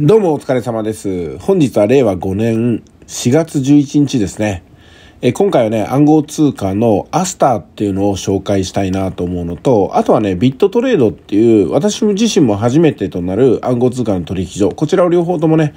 どうもお疲れ様です。本日は令和5年4月11日ですね。え今回はね、暗号通貨のアスターっていうのを紹介したいなと思うのと、あとはね、ビットトレードっていう、私自身も初めてとなる暗号通貨の取引所、こちらを両方ともね、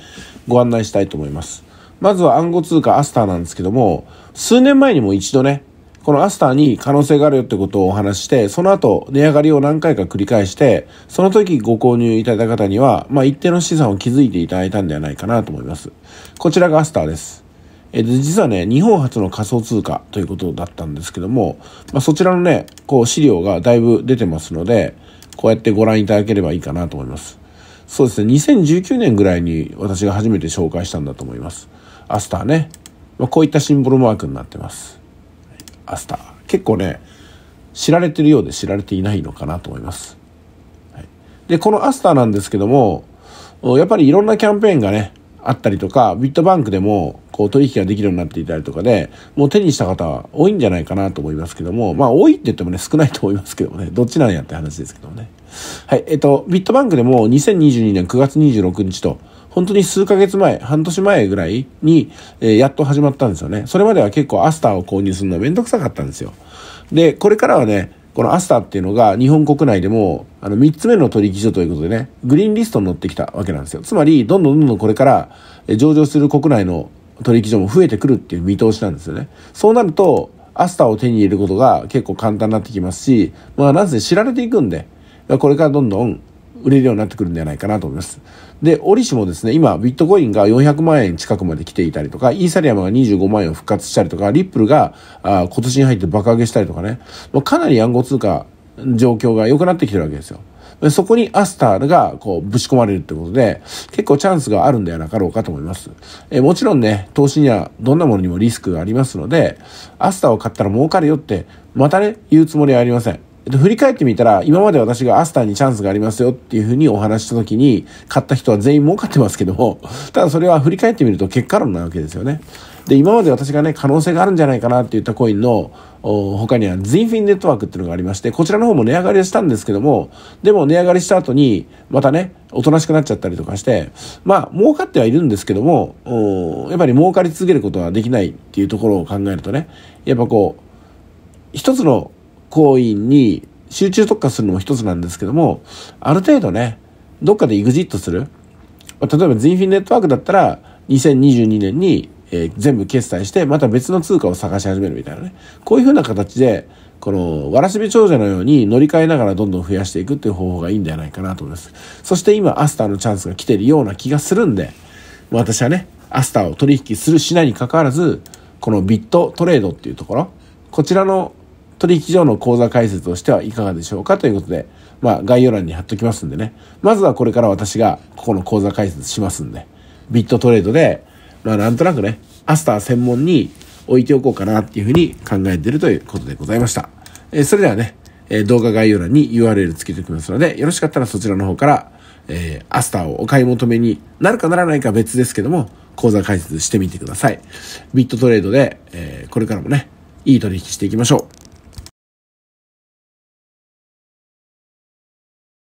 ご案内したいと思います。まずは暗号通貨アスターなんですけども、数年前にも一度ね、このアスターに可能性があるよってことをお話して、その後、値上がりを何回か繰り返して、その時ご購入いただいた方には、まあ、一定の資産を築いていただいたんではないかなと思います。こちらがアスターです。えで実はね、日本初の仮想通貨ということだったんですけども、まあ、そちらのね、こう資料がだいぶ出てますので、こうやってご覧いただければいいかなと思います。そうですね、2019年ぐらいに私が初めて紹介したんだと思います。アスターね。まあ、こういったシンボルマークになってます。アスター結構ね知られてるようで知られていないのかなと思います、はい、でこのアスターなんですけどもやっぱりいろんなキャンペーンがねあったりとかビットバンクでもこう取引ができるようになっていたりとかでもう手にした方は多いんじゃないかなと思いますけどもまあ多いって言ってもね少ないと思いますけどもねどっちなんやって話ですけどもねはいえっとビットバンクでも2022年9月26日と本当に数ヶ月前、半年前ぐらいに、えー、やっと始まったんですよね。それまでは結構アスターを購入するのはめんどくさかったんですよ。で、これからはね、このアスターっていうのが日本国内でもあの3つ目の取引所ということでね、グリーンリストに乗ってきたわけなんですよ。つまり、どんどんどんどんこれから上場する国内の取引所も増えてくるっていう見通しなんですよね。そうなると、アスターを手に入れることが結構簡単になってきますし、まあなんせ知られていくんで、これからどんどん売れるようになってくるんじゃないかなと思います。で、折しもですね、今、ビットコインが400万円近くまで来ていたりとか、イーサリアムが25万円を復活したりとか、リップルがあ今年に入って爆上げしたりとかね、かなり暗号通貨状況が良くなってきてるわけですよ。そこにアスターがこうぶち込まれるってことで、結構チャンスがあるんではなかろうかと思います。えもちろんね、投資にはどんなものにもリスクがありますので、アスターを買ったら儲かるよって、またね、言うつもりはありません。振り返ってみたら、今まで私がアスターにチャンスがありますよっていうふうにお話した時に、買った人は全員儲かってますけども、ただそれは振り返ってみると結果論なわけですよね。で、今まで私がね、可能性があるんじゃないかなって言ったコインの、他には ZINFIN ネットワークっていうのがありまして、こちらの方も値上がりしたんですけども、でも値上がりした後に、またね、おとなしくなっちゃったりとかして、まあ、儲かってはいるんですけども、やっぱり儲かり続けることはできないっていうところを考えるとね、やっぱこう、一つの行為に集中特化するのも一つなんですけども、ある程度ね、どっかでエグジットする。例えば、ズンフィネットワークだったら、2022年に、えー、全部決済して、また別の通貨を探し始めるみたいなね。こういう風な形で、この、わらしべ長者のように乗り換えながらどんどん増やしていくっていう方法がいいんじゃないかなと思います。そして今、アスターのチャンスが来てるような気がするんで、私はね、アスターを取引するしないに関わらず、このビットトレードっていうところ、こちらの取引所の口座開設をしてはいかがでしょうかということで、まあ、概要欄に貼っときますんでね。まずはこれから私がここの口座開設しますんで、ビットトレードで、まあ、なんとなくね、アスター専門に置いておこうかなっていうふうに考えているということでございました。えー、それではね、えー、動画概要欄に URL つけておきますので、よろしかったらそちらの方から、えー、アスターをお買い求めになるかならないか別ですけども、口座開設してみてください。ビットトレードで、えこれからもね、いい取引していきましょう。